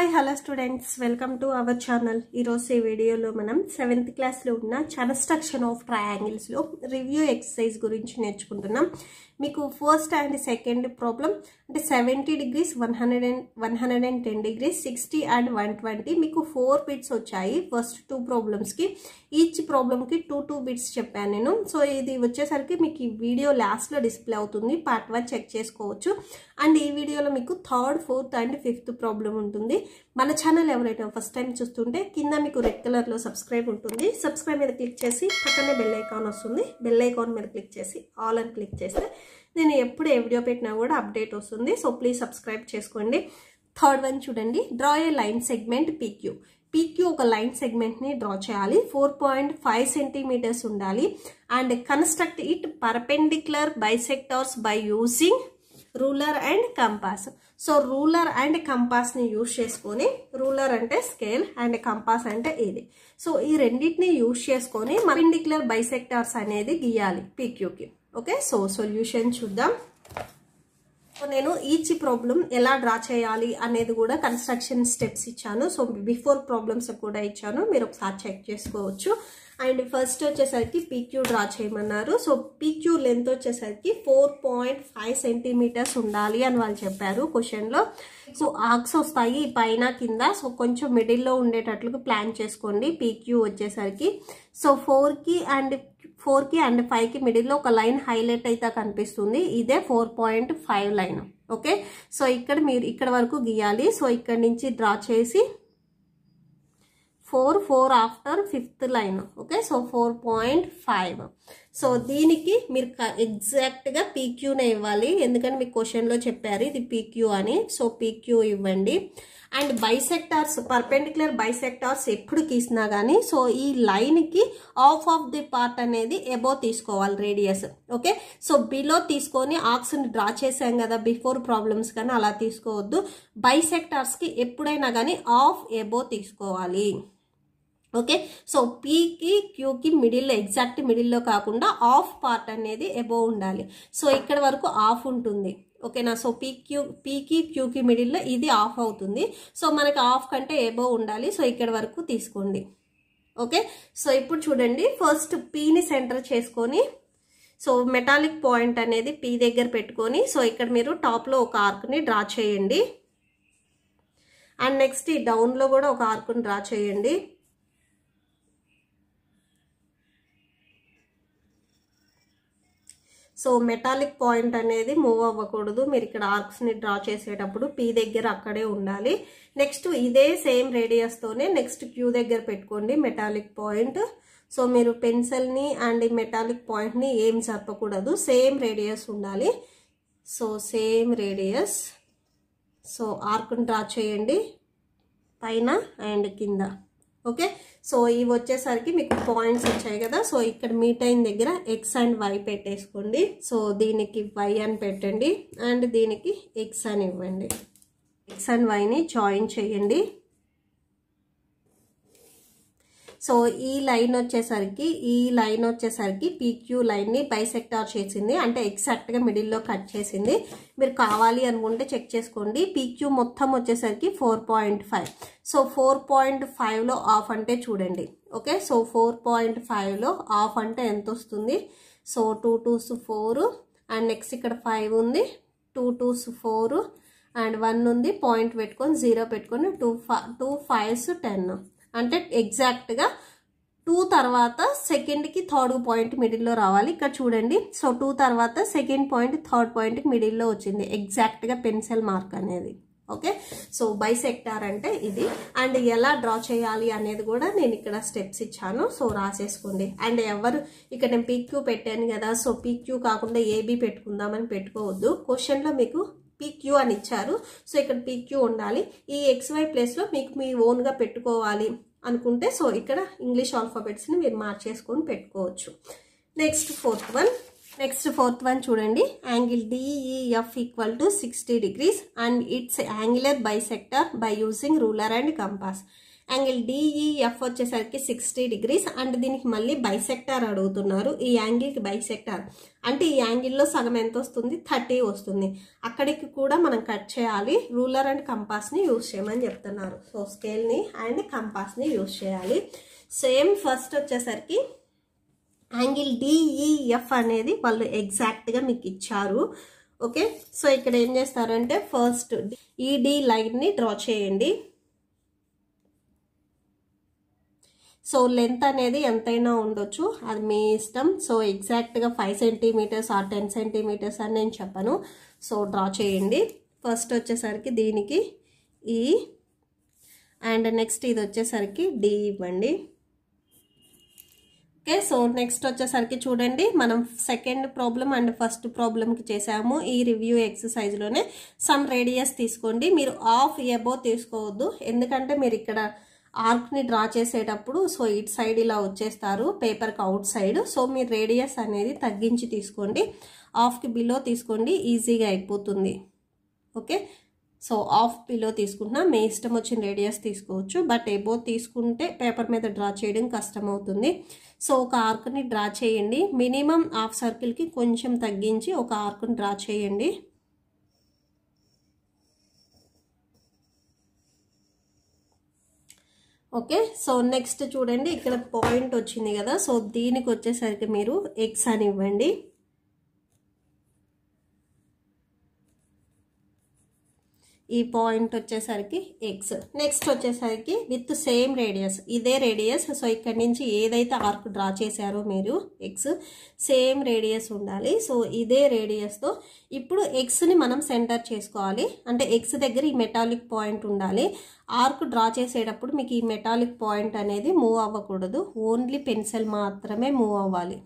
hi hello students welcome to our channel ఈరోజు ఈ వీడియోలో మనం సెవెంత్ క్లాస్లో ఉన్న కన్స్ట్రక్షన్ ఆఫ్ ట్రయాంగిల్స్లో రివ్యూ ఎక్సర్సైజ్ గురించి నేర్చుకుంటున్నాం మీకు ఫస్ట్ అండ్ సెకండ్ ప్రాబ్లం అంటే seventy degrees one hundred and one hundred and ten degrees sixty and one twenty మీకు ఫోర్ బిట్స్ వచ్చాయి ఫస్ట్ టూ ప్రాబ్లమ్స్కి ఈచ్ ప్రాబ్లమ్కి టూ టూ బిట్స్ చెప్పాను నేను సో ఇది వచ్చేసరికి మీకు ఈ వీడియో లాస్ట్లో డిస్ప్లే అవుతుంది పార్ట్ వన్ చెక్ చేసుకోవచ్చు అండ్ ఈ వీడియోలో మీకు third fourth and fifth problem ఉంటుంది మన ఛానల్ ఎవరైనా ఫస్ట్ టైం చూస్తుంటే కింద మీకు రెడ్ కలర్లో సబ్స్క్రైబ్ ఉంటుంది సబ్స్క్రైబ్ మీద క్లిక్ చేసి పక్కనే బెల్ ఐకాన్ వస్తుంది బెల్ ఐకాన్ మీద క్లిక్ చేసి ఆల్ అని క్లిక్ చేస్తే నేను ఎప్పుడు ఏ వీడియో పెట్టినా కూడా అప్డేట్ వస్తుంది సో ప్లీజ్ సబ్స్క్రైబ్ చేసుకోండి థర్డ్ వన్ చూడండి draw a line segment PQ PQ ఒక లైన్ సెగ్మెంట్ని డ్రా చేయాలి ఫోర్ పాయింట్ ఫైవ్ సెంటీమీటర్స్ ఉండాలి and construct it perpendicular bisectors by using ruler and compass so ruler and కంపాస్ని use చేసుకొని ruler అంటే scale and compass అంటే ఇది సో ఈ రెండింటిని యూజ్ చేసుకొని మరిండిక్లర్ బైసెక్టార్స్ అనేది గీయాలి పీక్యూకి ఓకే సో సొల్యూషన్ చూద్దాం నేను ఈచ్ ప్రాబ్లం ఎలా డ్రా చేయాలి అనేది కూడా కన్స్ట్రక్షన్ స్టెప్స్ ఇచ్చాను సో బిఫోర్ ప్రాబ్లమ్స్ కూడా ఇచ్చాను మీరు ఒకసారి చెక్ చేసుకోవచ్చు అండ్ ఫస్ట్ వచ్చేసరికి పీక్యూ డ్రా చేయమన్నారు సో పీక్యూ లెంత్ వచ్చేసరికి ఫోర్ పాయింట్ ఫైవ్ సెంటీమీటర్స్ ఉండాలి అని వాళ్ళు చెప్పారు క్వశ్చన్లో సో ఆక్స్ వస్తాయి పైన కింద సో కొంచెం మిడిల్లో ఉండేటట్లుగా ప్లాన్ చేసుకోండి పీక్యూ వచ్చేసరికి సో ఫోర్కి అండ్ ఫోర్కి అండ్ ఫైవ్కి మిడిల్లో ఒక లైన్ హైలైట్ అయితే కనిపిస్తుంది ఇదే four point five line okay so ఇక్కడ మీరు ఇక్కడ వరకు గీయాలి సో ఇక్కడ నుంచి డ్రా చేసి four four after fifth line okay so four point five so దీనికి మీరు ఎగ్జాక్ట్గా పీక్యూనే ఇవ్వాలి ఎందుకంటే మీకు క్వశ్చన్లో చెప్పారు ఇది పీక్యూ అని సో పీక్యూ ఇవ్వండి అండ్ బైసెక్టార్స్ పర్పెండిక్యులర్ బైసెక్టార్స్ ఎప్పుడు గీసినా కానీ సో ఈ లైన్కి ఆఫ్ ఆఫ్ ది పార్ట్ అనేది ఎబో తీసుకోవాలి రేడియస్ ఓకే సో బిలో తీసుకొని ఆక్స్ని డ్రా చేసాం కదా బిఫోర్ ప్రాబ్లమ్స్ కానీ అలా తీసుకోవద్దు బైసెక్టార్స్కి ఎప్పుడైనా కానీ ఆఫ్ ఎబో తీసుకోవాలి ఓకే సో పీకి క్యూకి మిడిల్లో ఎగ్జాక్ట్ మిడిల్లో కాకుండా ఆఫ్ పార్ట్ అనేది ఎబోవ్ ఉండాలి సో ఇక్కడ వరకు ఆఫ్ ఉంటుంది ఓకేనా సో పీ క్యూ పీకి క్యూకి మిడిల్లో ఇది ఆఫ్ అవుతుంది సో మనకి ఆఫ్ కంటే ఎబో ఉండాలి సో ఇక్కడ వరకు తీసుకోండి ఓకే సో ఇప్పుడు చూడండి ఫస్ట్ పీని సెంటర్ చేసుకొని సో మెటాలిక్ పాయింట్ అనేది పీ దగ్గర పెట్టుకొని సో ఇక్కడ మీరు టాప్లో ఒక ఆర్క్ని డ్రా చేయండి అండ్ నెక్స్ట్ ఈ డౌన్లో కూడా ఒక ఆర్క్ని డ్రా చేయండి సో మెటాలిక్ పాయింట్ అనేది మూవ్ అవ్వకూడదు మీరు ఇక్కడ ఆర్క్స్ని డ్రా చేసేటప్పుడు పీ దగ్గర అక్కడే ఉండాలి నెక్స్ట్ ఇదే సేమ్ రేడియస్తోనే నెక్స్ట్ క్యూ దగ్గర పెట్టుకోండి మెటాలిక్ పాయింట్ సో మీరు పెన్సిల్ని అండ్ ఈ మెటాలిక్ పాయింట్ని ఏం చెప్పకూడదు సేమ్ రేడియస్ ఉండాలి సో సేమ్ రేడియస్ సో ఆర్క్ని డ్రా చేయండి పైన అండ్ కింద ఓకే సో ఇవి వచ్చేసరికి మీకు పాయింట్స్ వచ్చాయి కదా సో ఇక్కడ మీట్ అయిన దగ్గర ఎక్స్ అండ్ వై పెట్టేసుకోండి సో దీనికి వై అని పెట్టండి అండ్ దీనికి ఎక్స్ అని ఇవ్వండి ఎక్స్ అండ్ వైని జాయిన్ చేయండి సో ఈ లైన్ వచ్చేసరికి ఈ లైన్ వచ్చేసరికి పీక్యూ లైన్ని బైసెక్టార్ చేసింది అంటే ఎగ్జాక్ట్గా మిడిల్లో కట్ చేసింది మీరు కావాలి అనుకుంటే చెక్ చేసుకోండి పీక్యూ మొత్తం వచ్చేసరికి four point five so four point ఫైవ్లో ఆఫ్ అంటే చూడండి ఓకే సో ఫోర్ పాయింట్ ఫైవ్లో ఆఫ్ అంటే ఎంత వస్తుంది so two twos four and next ఇక్కడ ఫైవ్ ఉంది two twos four and one ఉంది పాయింట్ పెట్టుకొని జీరో పెట్టుకొని two five two fives ten అంటే ఎగ్జాక్ట్గా టూ తర్వాత సెకండ్కి థర్డ్ పాయింట్ మిడిల్లో రావాలి ఇక్కడ చూడండి సో టూ తర్వాత సెకండ్ పాయింట్ థర్డ్ పాయింట్ మిడిల్లో వచ్చింది ఎగ్జాక్ట్గా పెన్సిల్ మార్క్ అనేది ఓకే సో బైసెక్టార్ అంటే ఇది అండ్ ఎలా డ్రా చేయాలి అనేది కూడా నేను ఇక్కడ స్టెప్స్ ఇచ్చాను సో రాసేసుకోండి అండ్ ఎవరు ఇక్కడ నేను పీక్యూ పెట్టాను కదా సో పీక్యూ కాకుండా ఏబీ పెట్టుకుందామని పెట్టుకోవద్దు క్వశ్చన్లో మీకు పీక్యూ అని ఇచ్చారు సో ఇక్కడ పీక్యూ ఉండాలి ఈ ఎక్స్వై ప్లేస్లో మీకు మీ ఓన్గా పెట్టుకోవాలి అనుకుంటే సో ఇక్కడ ఇంగ్లీష్ ఆల్ఫాబెట్స్ని మీరు మార్చేసుకొని పెట్టుకోవచ్చు next fourth one next fourth one చూడండి angle DEF equal to sixty degrees and it's angular bisector by using ruler and compass angle DEF e, వచ్చేసరికి సిక్స్టీ డిగ్రీస్ అండ్ దీనికి మళ్ళీ సెక్టార్ అడుగుతున్నారు ఈ యాంగిల్కి సెక్టార్ అంటే ఈ యాంగిల్లో సగం ఎంత వస్తుంది థర్టీ వస్తుంది అక్కడికి కూడా మనం కట్ చేయాలి రూలర్ అండ్ కంపాస్ని యూజ్ చేయమని చెప్తున్నారు సో స్కేల్ని అండ్ కంపాస్ని యూజ్ చేయాలి సేమ్ ఫస్ట్ వచ్చేసరికి యాంగిల్ డిఈఎఫ్ e, అనేది వాళ్ళు ఎగ్జాక్ట్గా మీకు ఇచ్చారు ఓకే సో ఇక్కడ ఏం చేస్తారంటే ఫస్ట్ ఈడీ లైన్ని డ్రా చేయండి సో లెంత్ అనేది ఎంతైనా ఉండొచ్చు అది మీ ఇష్టం సో ఎగ్జాక్ట్గా five centimetres or ten centimetres అని నేను చెప్పను సో డ్రా చేయండి ఫస్ట్ వచ్చేసరికి దీనికి ఈ అండ్ నెక్స్ట్ ఇది వచ్చేసరికి డి ఇవ్వండి ఓకే సో నెక్స్ట్ వచ్చేసరికి చూడండి మనం సెకండ్ ప్రాబ్లం అండ్ ఫస్ట్ ప్రాబ్లంకి చేసాము ఈ రివ్యూ ఎక్సర్సైజ్లోనే సమ్ రేడియస్ తీసుకోండి మీరు ఆఫ్ ఎబో తీసుకోవద్దు ఎందుకంటే మీరు ఇక్కడ ఆర్క్ని డ్రా చేసేటప్పుడు సో ఇటు సైడ్ ఇలా వచ్చేస్తారు పేపర్కి అవుట్ సైడ్ సో మీ రేడియస్ అనేది తగ్గించి తీసుకోండి ఆఫ్కి బిలో తీసుకోండి ఈజీగా అయిపోతుంది ఓకే సో ఆఫ్ బిలో తీసుకుంటున్నా మీ ఇష్టం వచ్చిన రేడియస్ తీసుకోవచ్చు బట్ ఎబో తీసుకుంటే పేపర్ మీద డ్రా చేయడం కష్టం అవుతుంది సో ఒక ఆర్క్ని డ్రా చేయండి మినిమం హాఫ్ సర్కిల్కి కొంచెం తగ్గించి ఒక ఆర్క్ని డ్రా చేయండి ఓకే సో నెక్స్ట్ చూడండి ఇక్కడ పాయింట్ వచ్చింది కదా సో దీనికి వచ్చేసరికి మీరు ఎగ్స్ అని ఇవ్వండి ఈ పాయింట్ వచ్చేసరికి ఎక్స్ నెక్స్ట్ వచ్చేసరికి విత్ సేమ్ రేడియస్ ఇదే రేడియస్ సో ఇక్కడ నుంచి ఏదైతే ఆర్క్ డ్రా చేశారో మీరు ఎక్స్ సేమ్ రేడియస్ ఉండాలి సో ఇదే రేడియస్తో ఇప్పుడు ఎక్స్ని మనం సెంటర్ చేసుకోవాలి అంటే ఎక్స్ దగ్గర ఈ మెటాలిక్ పాయింట్ ఉండాలి ఆర్క్ డ్రా చేసేటప్పుడు మీకు ఈ మెటాలిక్ పాయింట్ అనేది మూవ్ అవ్వకూడదు ఓన్లీ పెన్సిల్ మాత్రమే మూవ్ అవ్వాలి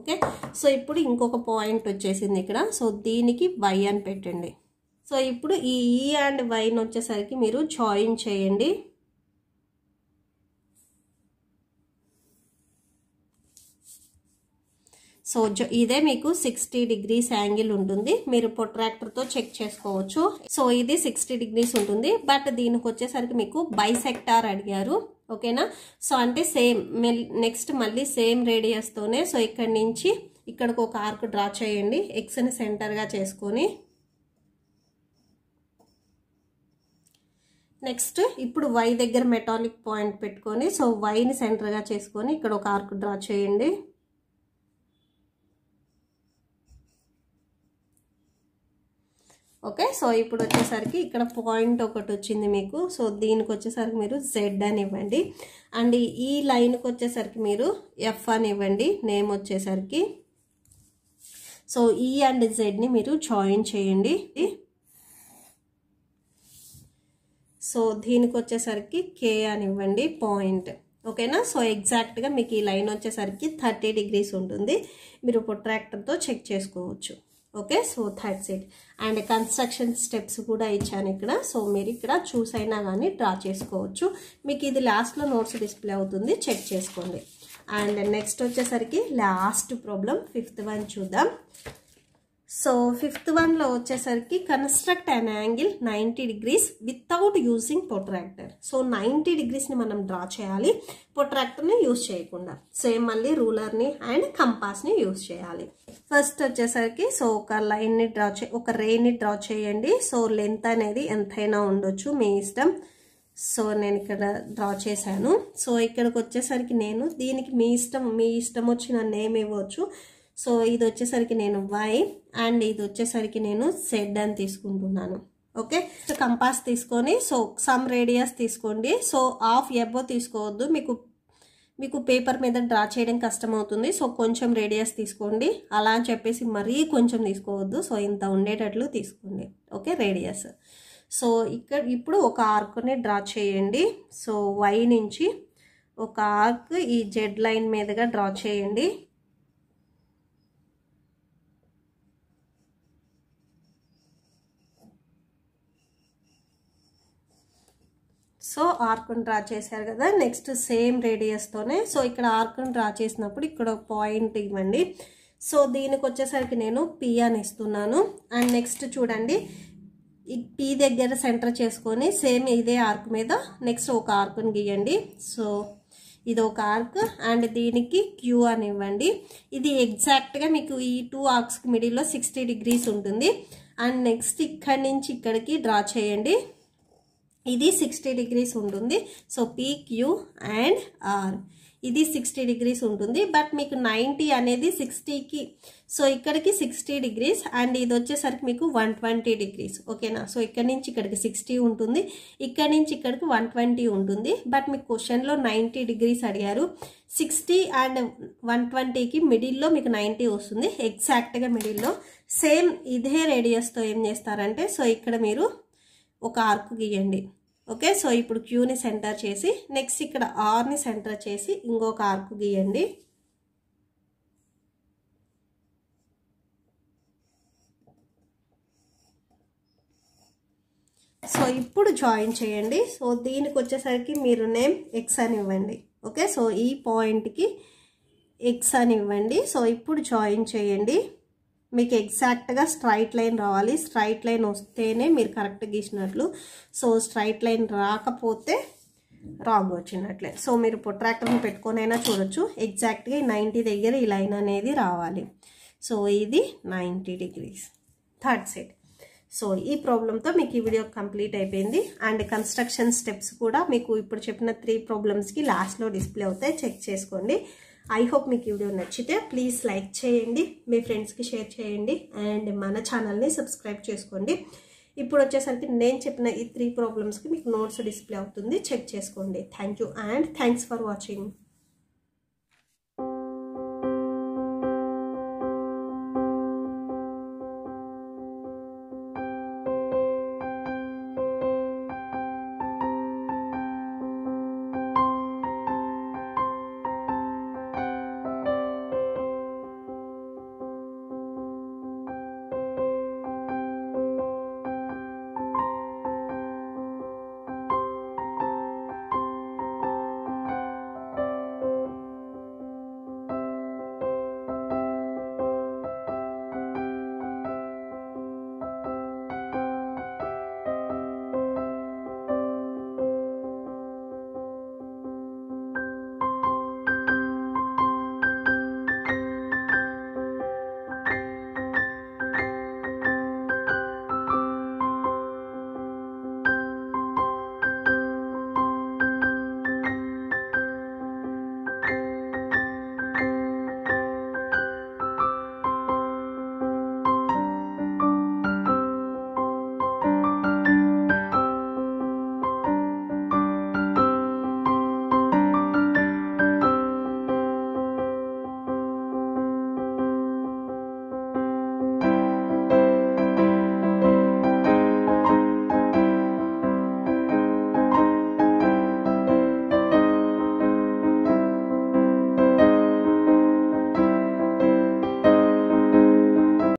ఓకే సో ఇప్పుడు ఇంకొక పాయింట్ వచ్చేసింది ఇక్కడ సో దీనికి వై అని పెట్టండి సో ఇప్పుడు ఈ ఈ e అండ్ వైన్ వచ్చేసరికి మీరు జాయిన్ చేయండి సో జో ఇదే మీకు సిక్స్టీ డిగ్రీస్ యాంగిల్ ఉంటుంది మీరు పొట్రాక్టర్తో చెక్ చేసుకోవచ్చు సో ఇది సిక్స్టీ డిగ్రీస్ ఉంటుంది బట్ దీనికి వచ్చేసరికి మీకు బైసెక్టార్ అడిగారు ఓకేనా సో అంటే సేమ్ నెక్స్ట్ మళ్ళీ సేమ్ రేడియస్తోనే సో ఇక్కడి నుంచి ఇక్కడికి ఒక ఆర్క్ డ్రా చేయండి ఎక్స్ని సెంటర్గా చేసుకొని నెక్స్ట్ ఇప్పుడు వై దగ్గర మెటాలిక్ పాయింట్ పెట్టుకొని సో వైని సెంటర్గా చేసుకొని ఇక్కడ ఒక ఆర్క్ డ్రా చేయండి ఓకే సో ఇప్పుడు వచ్చేసరికి ఇక్కడ పాయింట్ ఒకటి వచ్చింది మీకు సో దీనికి వచ్చేసరికి మీరు జెడ్ అని ఇవ్వండి అండ్ ఈ లైన్కి వచ్చేసరికి మీరు ఎఫ్ అని ఇవ్వండి నేమ్ వచ్చేసరికి సో ఈ అండ్ జెడ్ని మీరు జాయిన్ చేయండి సో దీనికి వచ్చేసరికి కే అనివ్వండి పాయింట్ ఓకేనా సో ఎగ్జాక్ట్గా మీకు ఈ లైన్ వచ్చేసరికి థర్టీ డిగ్రీస్ ఉంటుంది మీరు ప్రొట్రాక్టర్తో చెక్ చేసుకోవచ్చు okay so third it and construction steps కూడా ఇచ్చాను ఇక్కడ సో మీరు ఇక్కడ చూస్ అయినా కానీ డ్రా చేసుకోవచ్చు మీకు ఇది లాస్ట్లో నోట్స్ డిస్ప్లే అవుతుంది చెక్ చేసుకోండి అండ్ నెక్స్ట్ వచ్చేసరికి లాస్ట్ ప్రాబ్లం ఫిఫ్త్ వన్ చూద్దాం సో ఫిఫ్త్ వన్లో వచ్చేసరికి construct an angle ninety degrees without using protractor so ninety డిగ్రీస్ని మనం డ్రా చేయాలి పొట్రాక్టర్ని యూజ్ చేయకుండా సేమ్ మళ్ళీ రూలర్ని అండ్ కంపాస్ని యూజ్ చేయాలి ఫస్ట్ వచ్చేసరికి సో ఒక లైన్ని డ్రా చే ఒక రేని డ్రా చేయండి సో లెంత్ అనేది ఎంతైనా ఉండొచ్చు మీ ఇష్టం సో నేను ఇక్కడ డ్రా చేశాను సో ఇక్కడికి వచ్చేసరికి నేను దీనికి మీ ఇష్టం మీ ఇష్టం వచ్చిన నేమ్ ఇవ్వచ్చు సో ఇది వచ్చేసరికి నేను వై అండ్ ఇది వచ్చేసరికి నేను సెడ్ అని తీసుకుంటున్నాను ఓకే కంపాస్ తీసుకొని సో సమ్ రేడియస్ తీసుకోండి సో ఆఫ్ ఎబో తీసుకోవద్దు మీకు మీకు పేపర్ మీద డ్రా చేయడం కష్టం అవుతుంది సో కొంచెం రేడియస్ తీసుకోండి అలా అని చెప్పేసి మరీ కొంచెం తీసుకోవద్దు సో ఇంత ఉండేటట్లు తీసుకోండి ఓకే రేడియస్ సో ఇక్కడ ఇప్పుడు ఒక ఆర్క్ని డ్రా చేయండి సో వై నుంచి ఒక ఆర్క్ ఈ జెడ్ లైన్ మీదుగా డ్రా చేయండి సో ఆర్కుని డ్రా చేశారు కదా నెక్స్ట్ సేమ్ రేడియస్తోనే సో ఇక్కడ ఆర్కుని డ్రా చేసినప్పుడు ఇక్కడ ఒక పాయింట్ ఇవ్వండి సో దీనికి వచ్చేసరికి నేను పి అని ఇస్తున్నాను అండ్ నెక్స్ట్ చూడండి పి దగ్గర సెంటర్ చేసుకొని సేమ్ ఇదే ఆర్క్ మీద నెక్స్ట్ ఒక ఆర్కుని గీయండి సో ఇది ఒక ఆర్క్ అండ్ దీనికి క్యూ అని ఇవ్వండి ఇది ఎగ్జాక్ట్గా మీకు ఈ టూ ఆర్క్స్కి మిడిల్లో సిక్స్టీ డిగ్రీస్ ఉంటుంది అండ్ నెక్స్ట్ ఇక్కడి నుంచి ఇక్కడికి డ్రా చేయండి ఇది సిక్స్టీ డిగ్రీస్ ఉంటుంది సో పీక్యూ అండ్ ఆర్ ఇది సిక్స్టీ డిగ్రీస్ ఉంటుంది బట్ మీకు నైంటీ అనేది సిక్స్టీకి సో ఇక్కడికి సిక్స్టీ డిగ్రీస్ అండ్ ఇది వచ్చేసరికి మీకు వన్ ట్వంటీ డిగ్రీస్ ఓకేనా సో ఇక్కడ నుంచి ఇక్కడికి సిక్స్టీ ఉంటుంది ఇక్కడి నుంచి ఇక్కడికి వన్ ట్వంటీ ఉంటుంది బట్ మీకు క్వశ్చన్లో నైంటీ డిగ్రీస్ అడిగారు సిక్స్టీ అండ్ వన్ ట్వంటీకి మిడిల్లో మీకు నైంటీ వస్తుంది ఎగ్జాక్ట్గా మిడిల్లో సేమ్ ఇదే రేడియస్తో ఏం చేస్తారంటే సో ఇక్కడ మీరు ఒక ఆర్క్ గీయండి ఓకే సో ఇప్పుడు క్యూని సెంటర్ చేసి నెక్స్ట్ ఇక్కడ ఆర్ని సెంటర్ చేసి ఇంకొక ఆర్క్ గీయండి సో ఇప్పుడు జాయిన్ చేయండి సో దీనికి వచ్చేసరికి మీరు నేమ్ ఎక్స్ అని ఇవ్వండి ఓకే సో ఈ పాయింట్కి ఎక్స్ అని ఇవ్వండి సో ఇప్పుడు జాయిన్ చేయండి మీకు ఎగ్జాక్ట్గా స్ట్రైట్ లైన్ రావాలి స్ట్రైట్ లైన్ వస్తేనే మీరు కరెక్ట్గా గీసినట్లు సో స్ట్రైట్ లైన్ రాకపోతే రాంగ్ వచ్చినట్లే సో మీరు ప్రొట్రాక్టర్ని పెట్టుకొనైనా చూడొచ్చు ఎగ్జాక్ట్గా నైంటీ దగ్గర ఈ లైన్ అనేది రావాలి సో ఇది ninety degrees third side so ఈ ప్రాబ్లంతో మీకు ఈ వీడియో కంప్లీట్ అయిపోయింది అండ్ కన్స్ట్రక్షన్ స్టెప్స్ కూడా మీకు ఇప్పుడు చెప్పిన త్రీ ప్రాబ్లమ్స్కి లాస్ట్లో డిస్ప్లే అవుతాయి చెక్ చేసుకోండి ఐ హోప్ మీకు వీడియో నచ్చితే ప్లీజ్ లైక్ చేయండి మీ ఫ్రెండ్స్కి షేర్ చేయండి అండ్ మన ఛానల్ని సబ్స్క్రైబ్ చేసుకోండి ఇప్పుడు వచ్చేసరికి నేను చెప్పిన ఈ త్రీ ప్రాబ్లమ్స్కి మీకు నోట్స్ డిస్ప్లే అవుతుంది చెక్ చేసుకోండి thank you and thanks for watching